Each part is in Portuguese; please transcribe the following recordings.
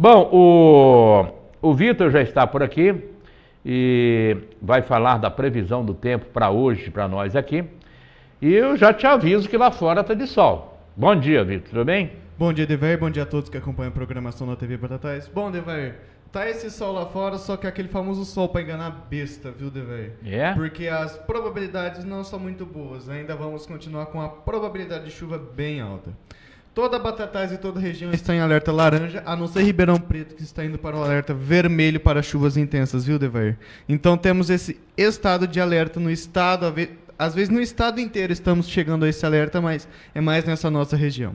Bom, o, o Vitor já está por aqui e vai falar da previsão do tempo para hoje, para nós aqui. E eu já te aviso que lá fora está de sol. Bom dia, Vitor, tudo bem? Bom dia, Dever. Bom dia a todos que acompanham a programação da TV Batatais. Bom, Dever, Tá esse sol lá fora, só que é aquele famoso sol para enganar besta, viu, Dever? É? Yeah. Porque as probabilidades não são muito boas. Né? Ainda vamos continuar com a probabilidade de chuva bem alta. Toda Batatais e toda a região está em alerta laranja, a não ser Ribeirão Preto, que está indo para o alerta vermelho para chuvas intensas, viu, Dever? Então temos esse estado de alerta no estado, às vezes no estado inteiro estamos chegando a esse alerta, mas é mais nessa nossa região.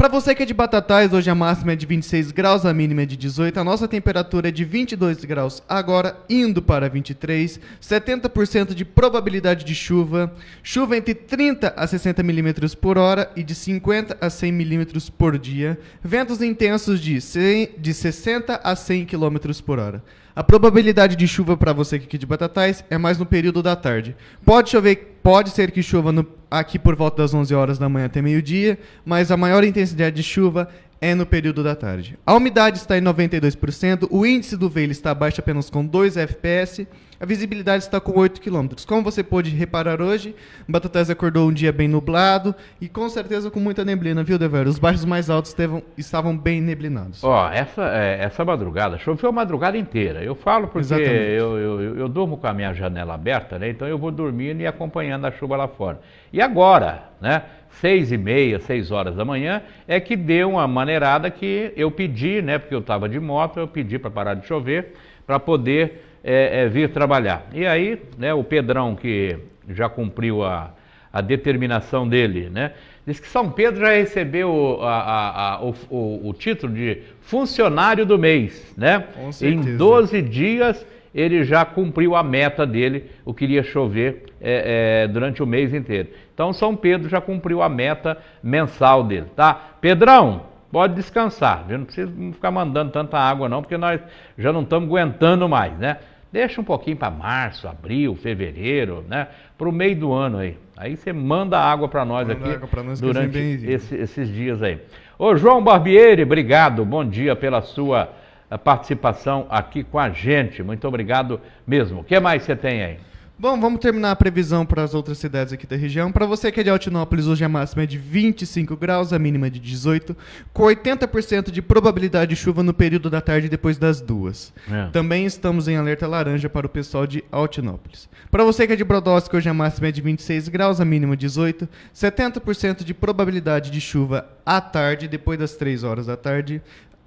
Para você que é de Batatais, hoje a máxima é de 26 graus, a mínima é de 18. A nossa temperatura é de 22 graus agora, indo para 23. 70% de probabilidade de chuva. Chuva entre 30 a 60 milímetros por hora e de 50 a 100 milímetros por dia. Ventos intensos de, 100, de 60 a 100 quilômetros por hora. A probabilidade de chuva para você que é de Batatais é mais no período da tarde. Pode chover Pode ser que chova no, aqui por volta das 11 horas da manhã até meio-dia, mas a maior intensidade de chuva é no período da tarde. A umidade está em 92%, o índice do veio está abaixo apenas com 2 FPS a visibilidade está com 8 quilômetros. Como você pôde reparar hoje, Batatais acordou um dia bem nublado e com certeza com muita neblina, viu, Devero? Os bairros mais altos tevam, estavam bem neblinados. Ó, essa, é, essa madrugada, choveu a madrugada inteira. Eu falo porque eu, eu, eu, eu durmo com a minha janela aberta, né? Então eu vou dormindo e acompanhando a chuva lá fora. E agora, né? seis e meia, seis horas da manhã, é que deu uma maneirada que eu pedi, né? Porque eu estava de moto, eu pedi para parar de chover, para poder é, é, vir trabalhar. E aí, né, o Pedrão, que já cumpriu a, a determinação dele, né, diz que São Pedro já recebeu a, a, a, o, o, o, título de funcionário do mês. Né? Em 12 dias ele já cumpriu a meta dele, o que iria chover é, é, durante o mês inteiro. Então São Pedro já cumpriu a meta mensal dele, tá? Pedrão, pode descansar, não precisa ficar mandando tanta água não, porque nós já não estamos aguentando mais, né? Deixa um pouquinho para março, abril, fevereiro, né? Para o meio do ano aí. Aí você manda água para nós manda aqui água pra nós durante assim é esse, esses dias aí. Ô João Barbieri, obrigado. Bom dia pela sua eh, participação aqui com a gente. Muito obrigado mesmo. O que mais você tem aí? Bom, vamos terminar a previsão para as outras cidades aqui da região. Para você que é de Altinópolis, hoje a máxima é de 25 graus, a mínima é de 18, com 80% de probabilidade de chuva no período da tarde depois das duas. É. Também estamos em alerta laranja para o pessoal de Altinópolis. Para você que é de Brodowski, hoje a máxima é de 26 graus, a mínima 18, é 70% de probabilidade de chuva à tarde, depois das 3 horas da tarde.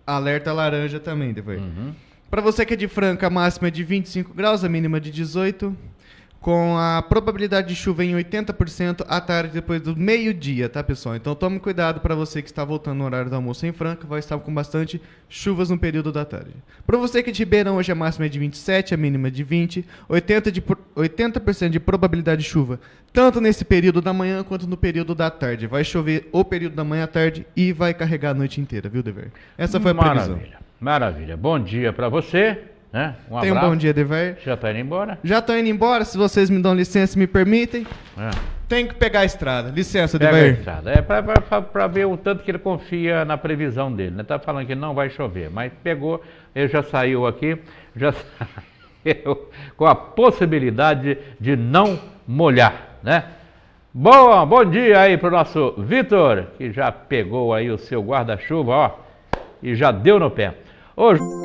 Alerta laranja também, depois. Uhum. Para você que é de Franca, a máxima é de 25 graus, a mínima é de 18 com a probabilidade de chuva em 80% à tarde depois do meio-dia, tá, pessoal? Então tome cuidado para você que está voltando no horário do almoço em Franca, vai estar com bastante chuvas no período da tarde. Para você que é de Ribeirão, hoje a máxima é de 27, a mínima é de 20, 80%, de, 80 de probabilidade de chuva, tanto nesse período da manhã quanto no período da tarde. Vai chover o período da manhã à tarde e vai carregar a noite inteira, viu, Dever? Essa foi a Maravilha. previsão. Maravilha. Bom dia para você. Né? Um Tenha um bom dia, Dever. Já tá indo embora? Já tô indo embora, se vocês me dão licença e me permitem. É. Tem que pegar a estrada. Licença, Pega Dever. A estrada. É para ver o tanto que ele confia na previsão dele. Né? Tá falando que não vai chover, mas pegou, ele já saiu aqui, já saiu com a possibilidade de não molhar, né? Bom, bom dia aí pro nosso Vitor, que já pegou aí o seu guarda-chuva, ó, e já deu no pé. Hoje...